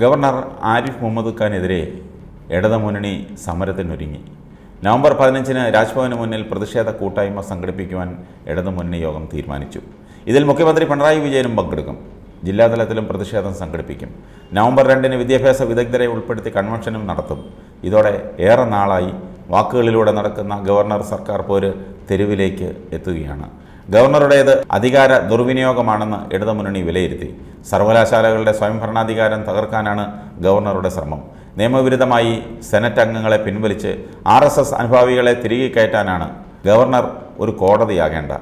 governor Arif Muhammad ഖാനെതിരെ ഇടതുമുന്നണി സമരത്തിനൊരുങ്ങി November പതിനഞ്ചിന് രാജ്ഭവന് മുന്നിൽ പ്രതിഷേധ കൂട്ടായ്മ സംഘടിപ്പിക്കുവാൻ ഇടതുമുന്നണി യോഗം തീരുമാനിച്ചു ഇതിൽ മുഖ്യമന്ത്രി പിണറായി വിജയനും പങ്കെടുക്കും ജില്ലാതലത്തിലും പ്രതിഷേധം സംഘടിപ്പിക്കും നവംബർ രണ്ടിന് വിദ്യാഭ്യാസ വിദഗ്ധരെ ഉൾപ്പെടുത്തി കൺവെൻഷനും നടത്തും ഇതോടെ ഏറെ നാളായി വാക്കുകളിലൂടെ നടക്കുന്ന ഗവർണർ സർക്കാർ പോര് തെരുവിലേക്ക് എത്തുകയാണ് ഗവർണറുടേത് അധികാര ദുർവിനിയോഗമാണെന്ന് ഇടതുമുന്നണി വിലയിരുത്തി സർവകലാശാലകളുടെ സ്വയംഭരണാധികാരം തകർക്കാനാണ് ഗവർണറുടെ ശ്രമം നിയമവിരുദ്ധമായി സെനറ്റ് അംഗങ്ങളെ പിൻവലിച്ച് ആർ എസ് എസ് അനുഭാവികളെ തിരികെ കയറ്റാനാണ് ഗവർണർ ഒരു കോടതിയാകേണ്ട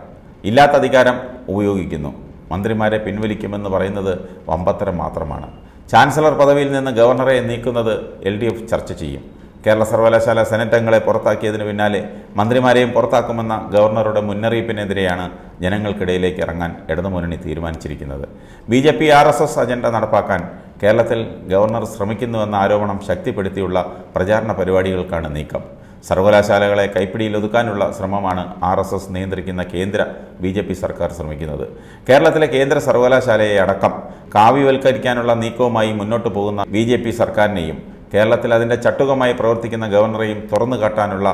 ഇല്ലാത്ത അധികാരം ഉപയോഗിക്കുന്നു മന്ത്രിമാരെ പിൻവലിക്കുമെന്ന് പറയുന്നത് വമ്പത്തരം മാത്രമാണ് ചാൻസലർ പദവിയിൽ നിന്ന് ഗവർണറെ നീക്കുന്നത് എൽ ചർച്ച ചെയ്യും കേരള സർവകലാശാല സെനറ്റ് അംഗങ്ങളെ പുറത്താക്കിയതിന് പിന്നാലെ മന്ത്രിമാരെയും പുറത്താക്കുമെന്ന ഗവർണറുടെ മുന്നറിയിപ്പിനെതിരെയാണ് ജനങ്ങൾക്കിടയിലേക്ക് ഇറങ്ങാൻ ഇടതുമുന്നണി തീരുമാനിച്ചിരിക്കുന്നത് B J P R S S അജണ്ട നടപ്പാക്കാൻ കേരളത്തിൽ ഗവർണർ ശ്രമിക്കുന്നുവെന്ന ആരോപണം ശക്തിപ്പെടുത്തിയുള്ള പ്രചാരണ പരിപാടികൾക്കാണ് നീക്കം സർവകലാശാലകളെ കൈപ്പിടിയിൽ ഒതുക്കാനുള്ള ശ്രമമാണ് ആർ എസ് എസ് നിയന്ത്രിക്കുന്ന കേന്ദ്ര ബി ജെ പി സർക്കാർ ശ്രമിക്കുന്നത് കേരളത്തിലെ കേന്ദ്ര സർവകലാശാലയെ അടക്കം കാവ്യവൽക്കരിക്കാനുള്ള നീക്കവുമായി മുന്നോട്ട് പോകുന്ന ബി സർക്കാരിനെയും കേരളത്തിൽ അതിൻ്റെ ചട്ടുകമായി പ്രവർത്തിക്കുന്ന ഗവർണറെയും തുറന്നു കാട്ടാനുള്ള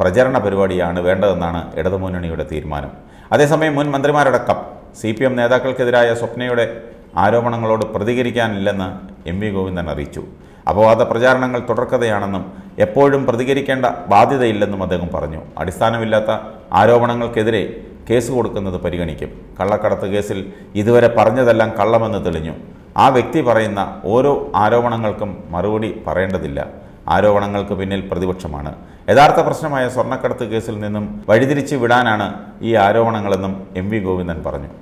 പ്രചരണ പരിപാടിയാണ് വേണ്ടതെന്നാണ് ഇടതുമുന്നണിയുടെ തീരുമാനം അതേസമയം മുൻ മന്ത്രിമാരടക്കം സി പി എം നേതാക്കൾക്കെതിരായ സ്വപ്നയുടെ ആരോപണങ്ങളോട് പ്രതികരിക്കാനില്ലെന്ന് എം വി ഗോവിന്ദൻ അറിയിച്ചു അപവാദ പ്രചാരണങ്ങൾ തുടർക്കഥയാണെന്നും എപ്പോഴും പ്രതികരിക്കേണ്ട ബാധ്യതയില്ലെന്നും അദ്ദേഹം പറഞ്ഞു അടിസ്ഥാനമില്ലാത്ത ആരോപണങ്ങൾക്കെതിരെ കേസ് കൊടുക്കുന്നത് പരിഗണിക്കും കള്ളക്കടത്ത് കേസിൽ ഇതുവരെ പറഞ്ഞതെല്ലാം കള്ളമെന്ന് തെളിഞ്ഞു ആ വ്യക്തി പറയുന്ന ഓരോ ആരോപണങ്ങൾക്കും മറുപടി പറയേണ്ടതില്ല ആരോപണങ്ങൾക്ക് പിന്നിൽ പ്രതിപക്ഷമാണ് യഥാർത്ഥ പ്രശ്നമായ സ്വർണ്ണക്കടത്ത് കേസിൽ നിന്നും വഴിതിരിച്ച് വിടാനാണ് ഈ ആരോപണങ്ങളെന്നും എം വി ഗോവിന്ദൻ പറഞ്ഞു